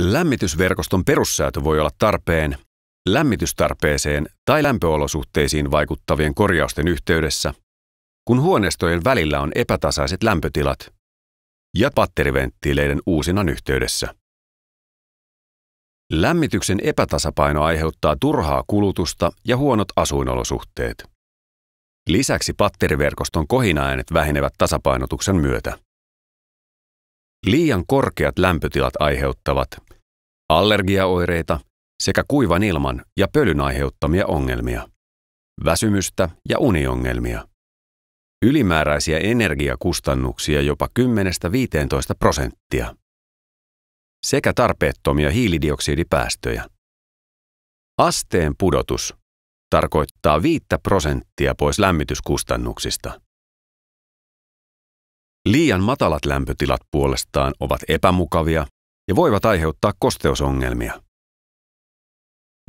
Lämmitysverkoston perussäätö voi olla tarpeen lämmitystarpeeseen tai lämpöolosuhteisiin vaikuttavien korjausten yhteydessä, kun huoneistojen välillä on epätasaiset lämpötilat ja patteriventtiileiden uusinnan yhteydessä. Lämmityksen epätasapaino aiheuttaa turhaa kulutusta ja huonot asuinolosuhteet. Lisäksi patteriverkoston kohinäänet vähenevät tasapainotuksen myötä. Liian korkeat lämpötilat aiheuttavat allergiaoireita sekä kuivan ilman ja pölyn aiheuttamia ongelmia, väsymystä ja uniongelmia, ylimääräisiä energiakustannuksia jopa 10-15 prosenttia sekä tarpeettomia hiilidioksidipäästöjä. Asteen pudotus tarkoittaa 5 prosenttia pois lämmityskustannuksista. Liian matalat lämpötilat puolestaan ovat epämukavia ja voivat aiheuttaa kosteusongelmia.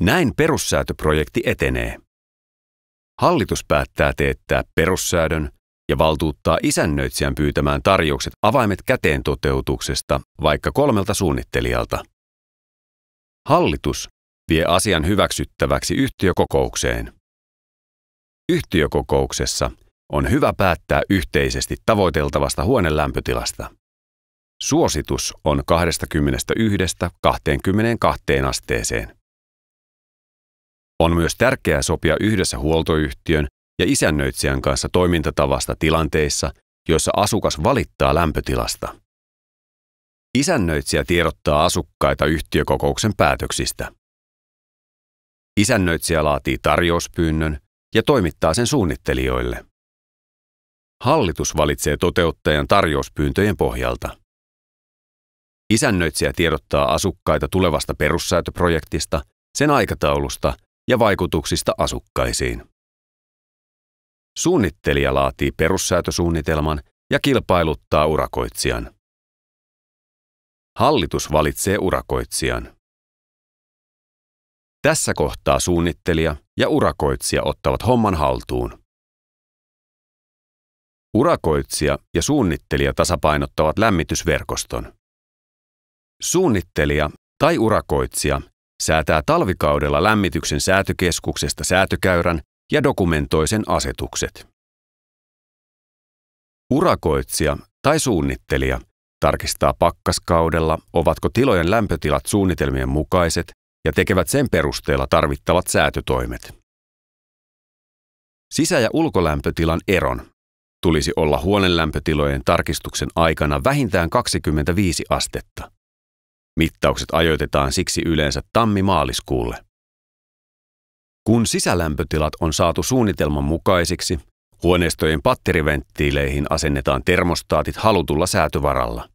Näin perussäätöprojekti etenee. Hallitus päättää teettää perussäädön ja valtuuttaa isännöitsijän pyytämään tarjoukset avaimet käteen toteutuksesta vaikka kolmelta suunnittelijalta. Hallitus vie asian hyväksyttäväksi yhtiökokoukseen. Yhtiökokouksessa – on hyvä päättää yhteisesti tavoiteltavasta huonelämpötilasta. Suositus on 21-22 asteeseen. On myös tärkeää sopia yhdessä huoltoyhtiön ja isännöitsijän kanssa toimintatavasta tilanteissa, joissa asukas valittaa lämpötilasta. Isännöitsijä tiedottaa asukkaita yhtiökokouksen päätöksistä. Isännöitsijä laatii tarjouspyynnön ja toimittaa sen suunnittelijoille. Hallitus valitsee toteuttajan tarjouspyyntöjen pohjalta. Isännöitsijä tiedottaa asukkaita tulevasta perussäätöprojektista, sen aikataulusta ja vaikutuksista asukkaisiin. Suunnittelija laatii perussäätösuunnitelman ja kilpailuttaa urakoitsijan. Hallitus valitsee urakoitsijan. Tässä kohtaa suunnittelija ja urakoitsija ottavat homman haltuun. Urakoitsija ja suunnittelija tasapainottavat lämmitysverkoston. Suunnittelija tai urakoitsija säätää talvikaudella lämmityksen säätökeskuksesta säätökäyrän ja dokumentoi sen asetukset. Urakoitsija tai suunnittelija tarkistaa pakkaskaudella, ovatko tilojen lämpötilat suunnitelmien mukaiset ja tekevät sen perusteella tarvittavat säätötoimet. Sisä- ja ulkolämpötilan eron tulisi olla huonelämpötilojen tarkistuksen aikana vähintään 25 astetta. Mittaukset ajoitetaan siksi yleensä tammi-maaliskuulle. Kun sisälämpötilat on saatu suunnitelman mukaisiksi, huoneistojen patteriventtiileihin asennetaan termostaatit halutulla säätövaralla.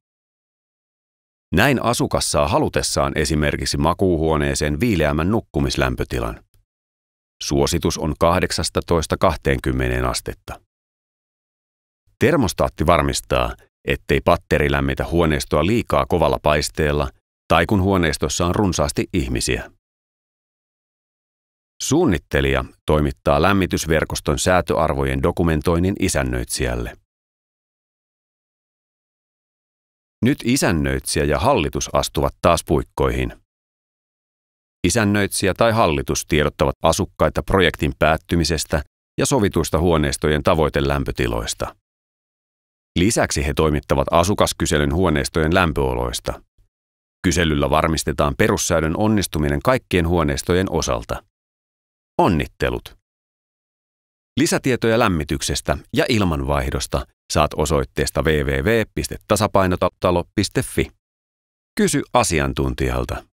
Näin asukas saa halutessaan esimerkiksi makuuhuoneeseen viileämmän nukkumislämpötilan. Suositus on 18-20 astetta. Termostaatti varmistaa, ettei patteri lämmitä huoneistoa liikaa kovalla paisteella tai kun huoneistossa on runsaasti ihmisiä. Suunnittelija toimittaa lämmitysverkoston säätöarvojen dokumentoinnin isännöitsijälle. Nyt isännöitsijä ja hallitus astuvat taas puikkoihin. Isännöitsijä tai hallitus tiedottavat asukkaita projektin päättymisestä ja sovituista huoneistojen tavoitelämpötiloista. Lisäksi he toimittavat asukaskyselyn huoneistojen lämpöoloista. Kyselyllä varmistetaan perussäädön onnistuminen kaikkien huoneistojen osalta. Onnittelut! Lisätietoja lämmityksestä ja ilmanvaihdosta saat osoitteesta www.tasapainotalo.fi. Kysy asiantuntijalta.